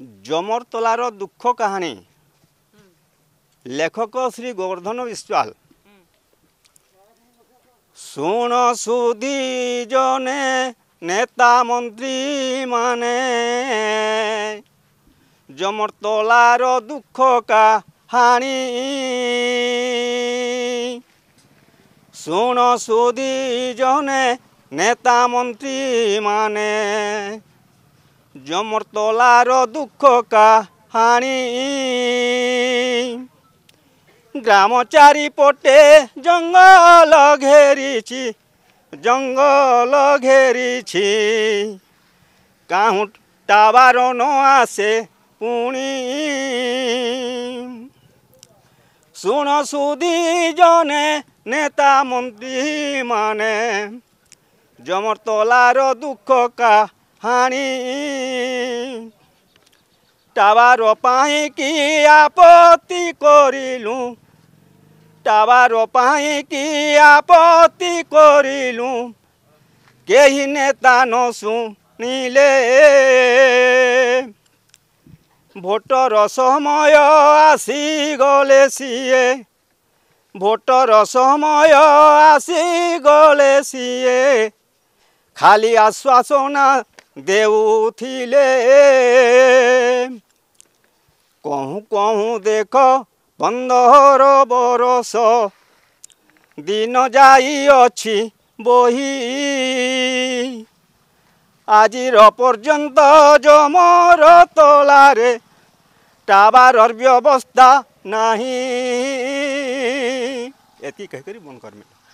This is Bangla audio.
ଜମରତଲାର ଦୁଃଖ କାହାଣୀ ଲେଖକ ଶ୍ରୀ ଗୋବର୍ଦ୍ଧନ ବିଶ୍ୱାଳ ଶୁଣ ସୁଧି ଜନେ ନେତା ମନ୍ତ୍ରୀମାନେ ଜମରତଲାର ଦୁଃଖ କାହାଣୀ ଶୁଣ ସୁଧି ଜନେ ନେତା ମନ୍ତ୍ରୀମାନେ জমর তোলার দুঃখ কাহানি গ্রাম চারিপটে জঙ্গল ঘেরিছি জঙ্গল ঘেরিছি কাহুটা টাবার ন আসে পুণি শুন সুদি জনে নেতা মন্ত্রী মানে জমর তোলার দুঃখ কা হানি টাওয়ার পাই কি আপত্তি করিলু টাওয়ার পাই কি আপত্তি করিলু কেহি নেতা ন শুনিলে ভোটর সময় আসি গলে সিয়ে ভোটর সময় আসি গলে সিয়ে খালি আশ্বাসনা দেউথিলে কহু কহু দেখ ପନ୍ଦର ବରଷ ଦିନ ଯାଇଅଛି ବହି ଆଜିର ପର୍ଯ୍ୟନ୍ତ ଜମର ତଳାରେ ଟାବାର ବ୍ୟବସ୍ଥା ନାହିଁ ଏତିକି କହିକରି ବନ୍ଦ କରମି